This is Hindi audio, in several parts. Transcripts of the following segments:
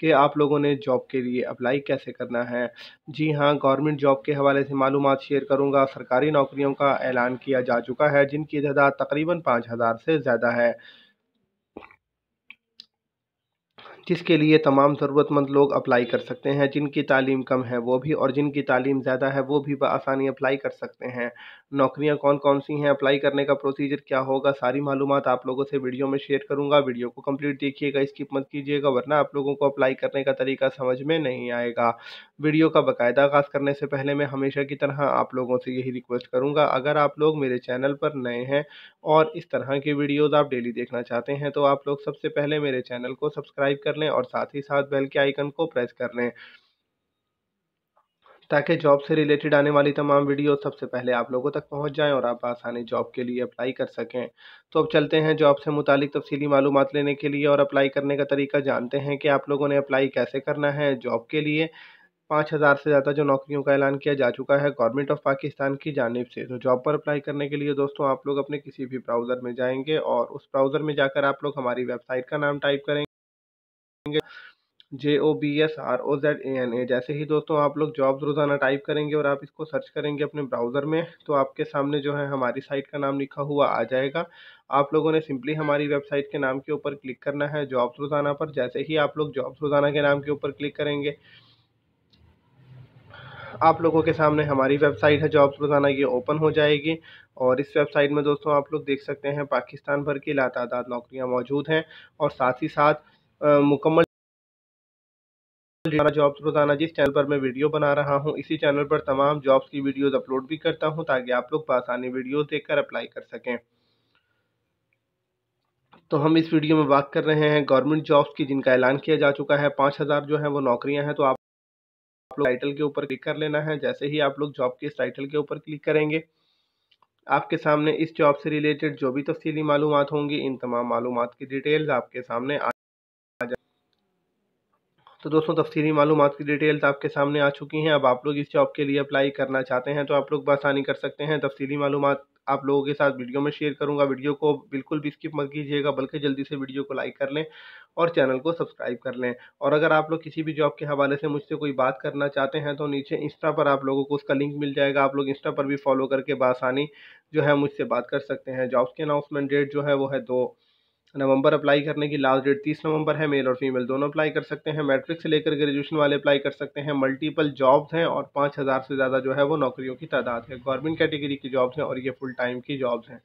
कि आप लोगों ने जॉब के लिए अप्लाई कैसे करना है जी हाँ गवर्नमेंट जॉब के हवाले से मालूम शेयर करूँगा सरकारी नौकरियों का ऐलान किया जा चुका है जिनकी तादाद तकरीबन पाँच हज़ार से ज़्यादा है जिसके लिए तमाम ज़रूरतमंद लोग अप्लाई कर सकते हैं जिनकी तालीम कम है वो भी और जिनकी तालीम ज़्यादा है वो भी आसानी अप्लाई कर सकते हैं नौकरियां कौन कौन सी हैं अप्लाई करने का प्रोसीजर क्या होगा सारी मालूम आप लोगों से वीडियो में शेयर करूँगा वीडियो को कम्प्लीट देखिएगा इसकी मत कीजिएगा वरना आप लोगों को अप्लाई करने का तरीका समझ में नहीं आएगा वीडियो का बाकायदा आगाज़ करने से पहले मैं हमेशा की तरह आप लोगों से यही रिक्वेस्ट करूँगा अगर आप लोग मेरे चैनल पर नए हैं और इस तरह की वीडियोज़ आप डेली देखना चाहते हैं तो आप लोग सबसे पहले मेरे चैनल को सब्सक्राइब कर लें और साथ ही साथ बेल के आइकन को प्रेस कर लें ताकि जॉब से रिलेटेड आने वाली तमाम वीडियो सबसे पहले आप लोगों तक पहुंच जाएं और आप आसानी जॉब के लिए अप्लाई कर सकें तो अब चलते हैं जॉब से मुतालिक तफसीली मालूम लेने के लिए और अप्लाई करने का तरीका जानते हैं कि आप लोगों ने अप्लाई कैसे करना है जॉब के लिए पाँच हज़ार से ज़्यादा जो नौकरियों का ऐलान किया जा चुका है गवर्नमेंट ऑफ पाकिस्तान की जानब से तो जॉब पर अप्लाई करने के लिए दोस्तों आप लोग अपने किसी भी ब्राउज़र में जाएंगे और उस ब्राउज़र में जाकर आप लोग हमारी वेबसाइट का नाम टाइप करेंगे करेंगे J O B S R O Z A N A जैसे ही दोस्तों आप लोग जॉब्स रोज़ाना टाइप करेंगे और आप इसको सर्च करेंगे अपने ब्राउज़र में तो आपके सामने जो है हमारी साइट का नाम लिखा हुआ आ जाएगा आप लोगों ने सिंपली हमारी वेबसाइट के नाम के ऊपर क्लिक करना है जॉब्स रोज़ाना पर जैसे ही आप लोग जॉब्स रोज़ाना के नाम के ऊपर क्लिक करेंगे आप लोगों के सामने हमारी वेबसाइट है जॉब्स रोज़ाना ये ओपन हो जाएगी और इस वेबसाइट में दोस्तों आप लोग देख सकते हैं पाकिस्तान भर की लातादाद नौकरियाँ मौजूद हैं और साथ ही साथ मुकम्मल जॉब्स रोज़ाना जिस चैनल पर मैं वीडियो बना रहा हूँ इसी चैनल पर तमाम जॉब्स की वीडियोस अपलोड भी करता हूँ ताकि आप लोग आसानी वीडियो देखकर अप्लाई कर सकें तो हम इस वीडियो में बात कर रहे हैं गवर्नमेंट जॉब्स की जिनका ऐलान किया जा चुका है पाँच हज़ार जो है वो नौकरियां हैं तो आप लोग टाइटल के ऊपर क्लिक कर लेना है जैसे ही आप लोग जॉब के इस टाइटल के ऊपर क्लिक करेंगे आपके सामने इस जॉब से रिलेटेड जो भी तफसीली मालूम होंगी इन तमाम मालूम की डिटेल्स आपके सामने तो दोस्तों तफसीली मालूम की डिटेल्स आपके सामने आ चुकी हैं अब आप लोग इस जॉब के लिए अप्लाई करना चाहते हैं तो आप लोग बसानी कर सकते हैं तफसीली मालूम आप लोगों के साथ वीडियो में शेयर करूंगा वीडियो को बिल्कुल भी स्किप मत कीजिएगा बल्कि जल्दी से वीडियो को लाइक कर लें और चैनल को सब्सक्राइब कर लें और अगर आप लोग किसी भी जॉब के हवाले से मुझसे कोई बात करना चाहते हैं तो नीचे इंस्टा पर आप लोगों को उसका लिंक मिल जाएगा आप लोग इंस्टा पर भी फॉलो करके बासानी जो है मुझसे बात कर सकते हैं जॉब्स के अनाउंसमेंट डेट जो है वो है दो नवंबर अप्लाई करने की लास्ट डेट तीस नवंबर है मेल और फीमेल दोनों अप्लाई कर सकते हैं मैट्रिक से लेकर ग्रेजुएशन वाले अप्लाई कर सकते हैं मल्टीपल जॉब्स हैं और पाँच हज़ार से ज़्यादा जो है वो नौकरियों की तादाद है गवर्नमेंट कैटेगरी की जॉब्स हैं और ये फुल टाइम की जॉब्स हैं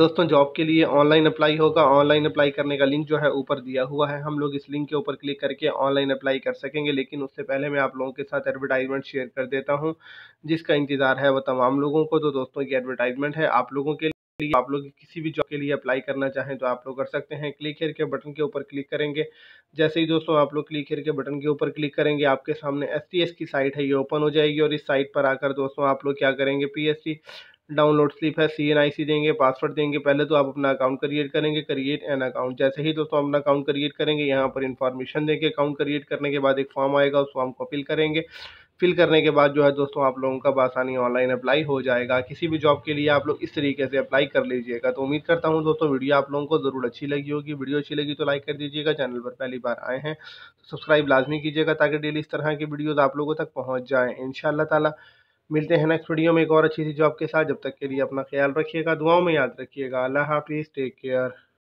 दोस्तों जॉब के लिए ऑनलाइन अप्लाई होगा ऑनलाइन अप्लाई करने का लिंक जो है ऊपर दिया हुआ है हम लोग इस लिंक के ऊपर क्लिक करके ऑनलाइन अप्लाई कर सकेंगे लेकिन उससे पहले मैं आप लोगों के साथ एडवर्टाइजमेंट शेयर कर देता हूँ जिसका इंतज़ार है वो तमाम लोगों को तो दोस्तों ये एडवर्टाइजमेंट है आप लोगों के लिए आप लोग किसी भी जॉब के लिए अप्लाई करना चाहें तो आप लोग कर सकते हैं क्लिक हेयर के बटन के ऊपर क्लिक करेंगे जैसे ही दोस्तों आप लोग क्लिक हेयर के बटन के ऊपर क्लिक करेंगे आपके सामने एस की साइट है ये ओपन हो जाएगी और इस साइट पर आकर दोस्तों आप लोग क्या करेंगे पी डाउनलोड स्लिप है सी एन आई सी देंगे पासवर्ड देंगे पहले तो आप अपना अकाउंट क्रिएट करेंगे क्रिएट एन अकाउंट जैसे ही दोस्तों अपना अकाउंट क्रिएट करेंगे यहाँ पर इन्फॉर्मेशन देंगे अकाउंट क्रिएट करने के बाद एक फॉर्म आएगा उस फॉर्म को फिल करेंगे फिल करने के बाद जो है दोस्तों आप लोगों का बासानी ऑनलाइन अप्लाई हो जाएगा किसी भी जॉब के लिए आप लोग इस तरीके से अप्लाई कर लीजिएगा तो उम्मीद करता हूँ दोस्तों वीडियो आप लोगों को ज़रूर अच्छी लगी होगी वीडियो अच्छी लगी तो लाइक कर दीजिएगा चैनल पर पहली बार आए हैं तो सब्सक्राइब लाजमी कीजिएगा ताकि डेली इस तरह की वीडियोज़ आप लोगों तक पहुँच जाएँ इन ताला मिलते हैं नेक्स्ट वीडियो में एक और अच्छी सी जॉब के साथ जब तक के लिए अपना ख्याल रखिएगा दुआओं में याद रखिएगा अल्लाह हाफिज़ टेक केयर